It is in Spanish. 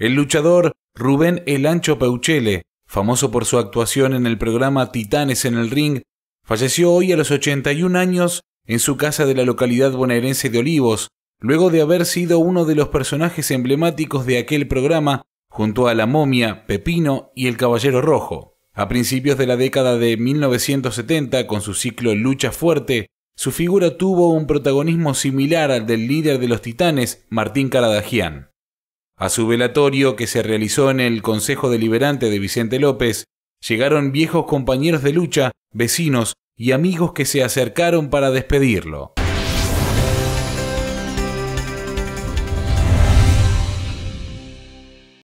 El luchador Rubén El Ancho Peuchele, famoso por su actuación en el programa Titanes en el Ring, falleció hoy a los 81 años en su casa de la localidad bonaerense de Olivos, luego de haber sido uno de los personajes emblemáticos de aquel programa, junto a la momia, Pepino y el Caballero Rojo. A principios de la década de 1970, con su ciclo Lucha Fuerte, su figura tuvo un protagonismo similar al del líder de los titanes, Martín Caradagian. A su velatorio, que se realizó en el Consejo Deliberante de Vicente López, llegaron viejos compañeros de lucha, vecinos y amigos que se acercaron para despedirlo.